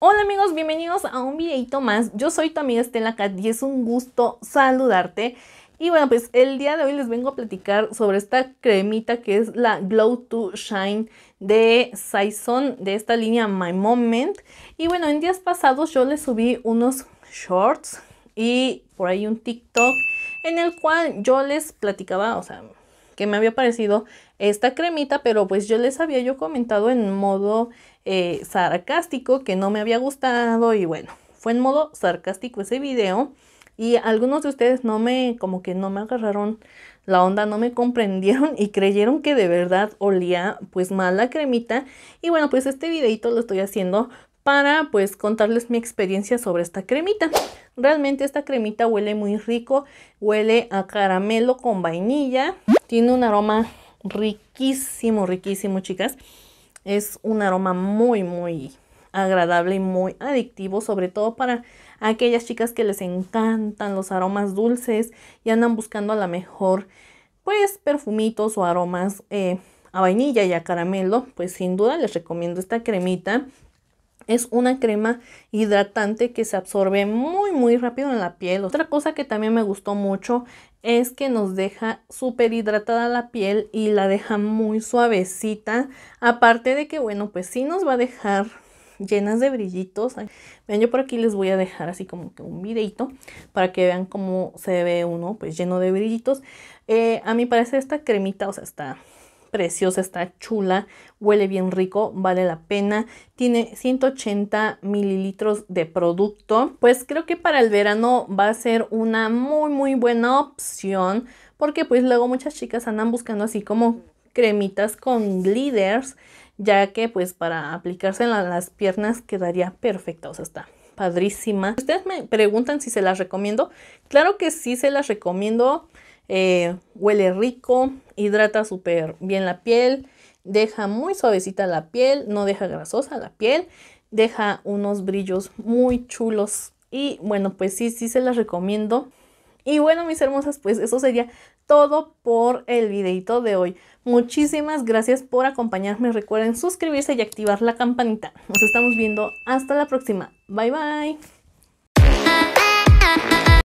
Hola amigos, bienvenidos a un videito más. Yo soy tu amiga Estela Cat y es un gusto saludarte. Y bueno, pues el día de hoy les vengo a platicar sobre esta cremita que es la Glow to Shine de Saison, de esta línea My Moment. Y bueno, en días pasados yo les subí unos shorts y por ahí un TikTok en el cual yo les platicaba, o sea, que me había parecido esta cremita, pero pues yo les había yo comentado en modo eh, sarcástico que no me había gustado y bueno, fue en modo sarcástico ese video y algunos de ustedes no me, como que no me agarraron la onda, no me comprendieron y creyeron que de verdad olía pues mal la cremita y bueno, pues este videito lo estoy haciendo para pues contarles mi experiencia sobre esta cremita. Realmente esta cremita huele muy rico, huele a caramelo con vainilla tiene un aroma riquísimo, riquísimo, chicas. Es un aroma muy, muy agradable y muy adictivo, sobre todo para aquellas chicas que les encantan los aromas dulces y andan buscando a la mejor, pues, perfumitos o aromas eh, a vainilla y a caramelo. Pues sin duda les recomiendo esta cremita es una crema hidratante que se absorbe muy muy rápido en la piel. Otra cosa que también me gustó mucho es que nos deja súper hidratada la piel y la deja muy suavecita. Aparte de que bueno, pues sí nos va a dejar llenas de brillitos. Vean, yo por aquí les voy a dejar así como que un videito para que vean cómo se ve uno pues lleno de brillitos. Eh, a mí parece esta cremita, o sea, está preciosa, está chula, huele bien rico, vale la pena. Tiene 180 mililitros de producto. Pues creo que para el verano va a ser una muy, muy buena opción. Porque pues luego muchas chicas andan buscando así como cremitas con gliders, ya que pues para aplicárselas a las piernas quedaría perfecta, o sea, está padrísima. Ustedes me preguntan si se las recomiendo. Claro que sí se las recomiendo. Eh, huele rico, hidrata súper bien la piel, deja muy suavecita la piel, no deja grasosa la piel, deja unos brillos muy chulos y bueno, pues sí, sí se las recomiendo. Y bueno, mis hermosas, pues eso sería todo por el videito de hoy. Muchísimas gracias por acompañarme. Recuerden suscribirse y activar la campanita. Nos estamos viendo hasta la próxima. Bye bye.